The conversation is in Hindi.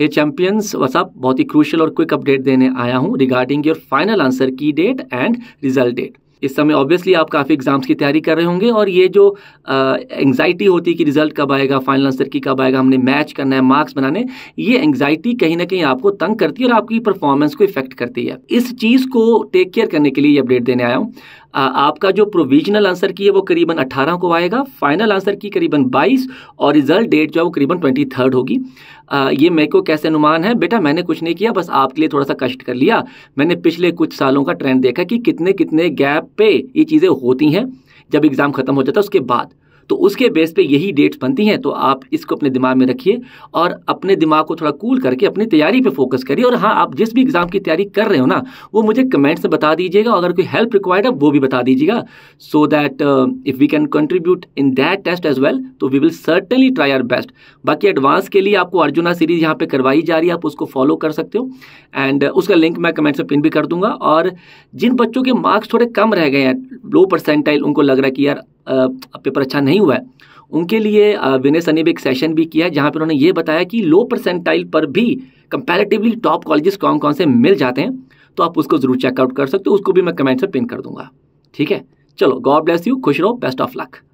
हे चैंपियंस व्हाट्सअप बहुत ही क्रूशल और क्विक अपडेट देने आया हूँ रिगार्डिंग योर फाइनल आंसर की डेट एंड रिजल्ट डेट इस समय ऑब्वियसली आप काफ़ी एग्जाम्स की तैयारी कर रहे होंगे और ये जो एंग्जाइटी होती है कि रिजल्ट कब आएगा फाइनल आंसर की कब आएगा हमने मैच करना है मार्क्स बनाने ये एंग्जाइटी कहीं ना कहीं आपको तंग करती है और आपकी परफॉर्मेंस को इफेक्ट करती है इस चीज़ को टेक केयर करने के लिए ये अपडेट देने आया हूँ आपका जो प्रोविजनल आंसर की है वो करीबन 18 को आएगा फाइनल आंसर की करीबन 22 और रिजल्ट डेट जो है वो करीबन 23 होगी आ, ये मेरे को कैसे अनुमान है बेटा मैंने कुछ नहीं किया बस आपके लिए थोड़ा सा कष्ट कर लिया मैंने पिछले कुछ सालों का ट्रेंड देखा कि कितने कितने गैप पे ये चीज़ें होती हैं जब एग्ज़ाम ख़त्म हो जाता है उसके बाद तो उसके बेस पे यही डेट्स बनती हैं तो आप इसको अपने दिमाग में रखिए और अपने दिमाग को थोड़ा कूल करके अपनी तैयारी पे फोकस करिए और हाँ आप जिस भी एग्ज़ाम की तैयारी कर रहे हो ना वो मुझे कमेंट्स में बता दीजिएगा अगर कोई हेल्प रिक्वायर्ड है वो भी बता दीजिएगा so that if we can contribute in that test as well तो we will certainly try our best बाकी एडवांस के लिए आपको अर्जुना सीरीज़ यहाँ पर करवाई जा रही है आप उसको फॉलो कर सकते हो एंड uh, उसका लिंक मैं कमेंट्स में पिन भी कर दूंगा और जिन बच्चों के मार्क्स थोड़े कम रह गए हैं लो परसेंटाइल उनको लग रहा है कि यार पेपर अच्छा नहीं हुआ है उनके लिए विनय सनी भी एक सेशन भी किया जहाँ पर उन्होंने ये बताया कि लो परसेंटाइल पर भी कंपैरेटिवली टॉप कॉलेजेस कौन कौन से मिल जाते हैं तो आप उसको ज़रूर चेकआउट कर सकते हो उसको भी मैं कमेंट्स में पिन कर दूंगा ठीक है चलो गॉड ब्लेस यू खुश रहो बेस्ट ऑफ लक